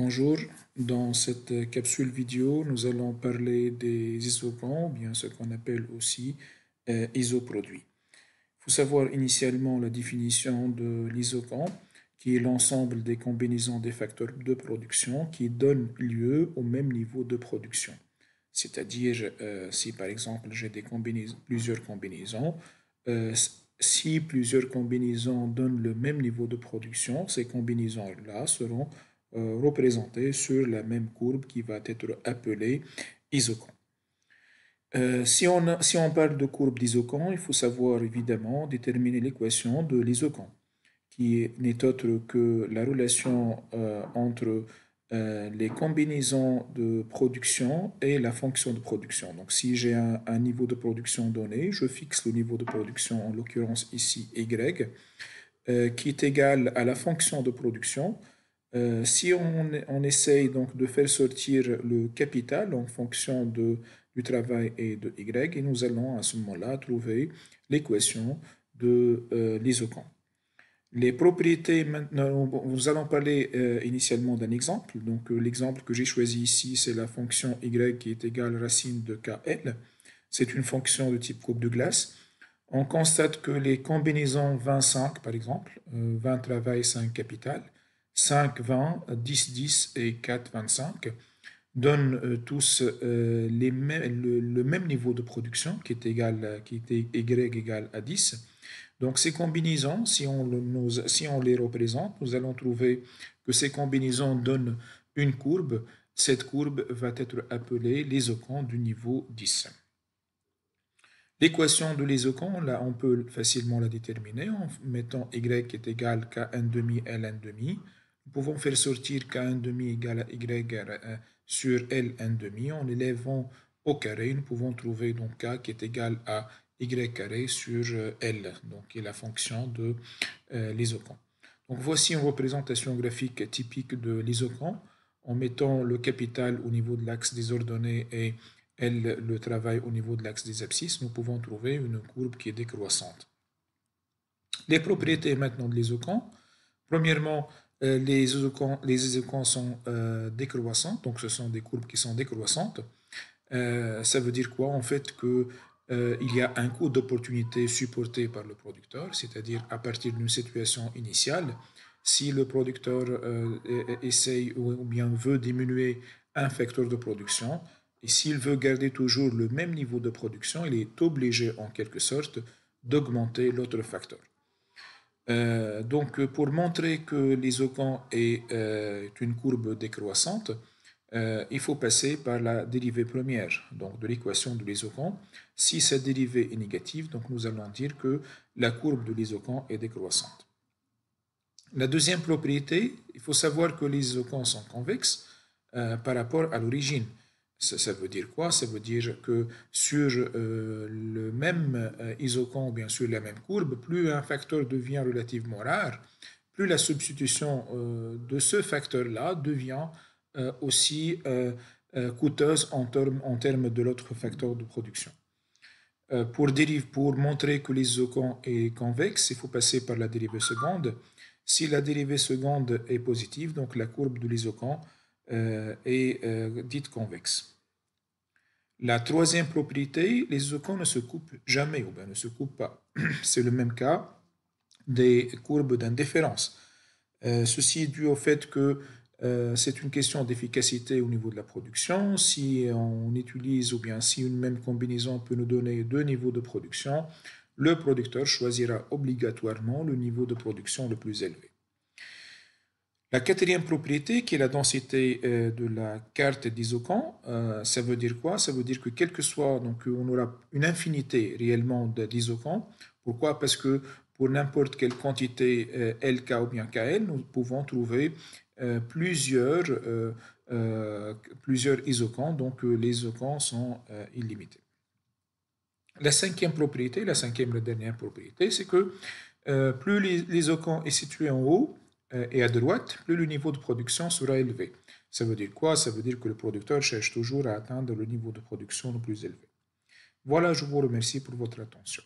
Bonjour, dans cette capsule vidéo, nous allons parler des ou bien ce qu'on appelle aussi euh, isoproduits. Il faut savoir initialement la définition de l'isoquant, qui est l'ensemble des combinaisons des facteurs de production qui donnent lieu au même niveau de production. C'est-à-dire, euh, si par exemple j'ai plusieurs combinaisons, euh, si plusieurs combinaisons donnent le même niveau de production, ces combinaisons-là seront euh, représentés sur la même courbe qui va être appelée isocon. Euh, si, on si on parle de courbe d'isocon, il faut savoir évidemment déterminer l'équation de l'isocon, qui n'est autre que la relation euh, entre les combinaisons de production et la fonction de production. Donc si j'ai un, un, niveau de production donné, je fixe le niveau de production, en l'occurrence ici y, qui est égal à la fonction de production euh, si on, essaye donc de faire sortir le capital en fonction de, du travail et de Y, et nous allons à ce moment-là trouver l'équation de euh, l'isocan. Les propriétés, maintenant, nous allons parler euh, initialement d'un exemple. Donc l'exemple que j'ai choisi ici, c'est la fonction y qui est égale racine de kl. C'est une fonction de type coupe de glace. On constate que les combinaisons 25, par exemple, 20 travail, 5 capital, 5, 20, 10, 10 et 4, 25 donnent euh, tous euh, le, même niveau de production qui est égal qui était y égal à 10. Donc ces combinaisons, si on, les représente, nous allons trouver que ces combinaisons donnent une courbe. Cette courbe va être appelée l'isocon du niveau 10. L'équation de l'isocon, là, on peut facilement la déterminer en mettant y est égal à 1 demi Ln demi nous pouvons faire sortir K1 demi égale à Y euh, sur L1 demi. En l'élevant au carré, nous pouvons trouver donc K qui est égal à Y carré sur euh, L, donc qui est la fonction de euh, Donc voici une représentation graphique typique de l'isocan. en mettant le capital au niveau de l'axe des ordonnées et L le travail au niveau de l'axe des abscisses, nous pouvons trouver une courbe qui est décroissante. Les propriétés maintenant de l'isocon. Premièrement, euh, les les sont décroissantes, euh, décroissants, donc ce sont des courbes qui sont décroissantes. Euh, ça veut dire quoi En fait, que il y a un coût d'opportunité supporté par le producteur, c'est-à-dire à partir d'une situation initiale. Si le producteur essaye ou bien veut diminuer un facteur de production, et s'il veut garder toujours le même niveau de production, il est obligé en quelque sorte d'augmenter l'autre facteur. Euh, donc, pour montrer que l'isocan est euh, une courbe décroissante, euh, il faut passer par la dérivée première donc de l'équation de l'isocan. Si cette dérivée est négative, donc nous allons dire que la courbe de l'isocan est décroissante. La deuxième propriété, il faut savoir que les isocans sont convexes par rapport à l'origine. Ça, veut dire quoi Ça veut dire que sur euh, le même euh, ou bien sûr, la même courbe, plus un facteur devient relativement rare, plus la substitution euh, de ce facteur-là devient euh, aussi coûteuse en termes en de l'autre facteur de production. pour, dérive, pour montrer que l'isocon est convexe, il faut passer par la dérivée seconde. Si la dérivée seconde est positive, donc la courbe de l'isocon, euh, et euh, dite convexe. La troisième propriété, les icônes ne se coupent jamais ou bien ne se coupent pas. C'est le même cas des courbes d'indifférence. Euh, ceci est dû au fait que c'est une question d'efficacité au niveau de la production. Si on utilise ou bien si une même combinaison peut nous donner deux niveaux de production, le producteur choisira obligatoirement le niveau de production le plus élevé. La quatrième propriété, qui est la densité euh, de la carte d'isocan, euh, ça veut dire quoi Ça veut dire que quel que soit, donc euh, on aura une infinité réellement d'isocans. Pourquoi Parce que pour n'importe quelle quantité LK ou bien KL, nous pouvons trouver plusieurs, plusieurs isocans, donc les isocans sont illimités. La cinquième propriété, la cinquième, la dernière propriété, c'est que plus l'isocan est situé en haut, euh, et à droite, le niveau de production sera élevé. Ça veut dire quoi Ça veut dire que le producteur cherche toujours à atteindre le niveau de production le plus élevé. Voilà, je vous remercie pour votre attention.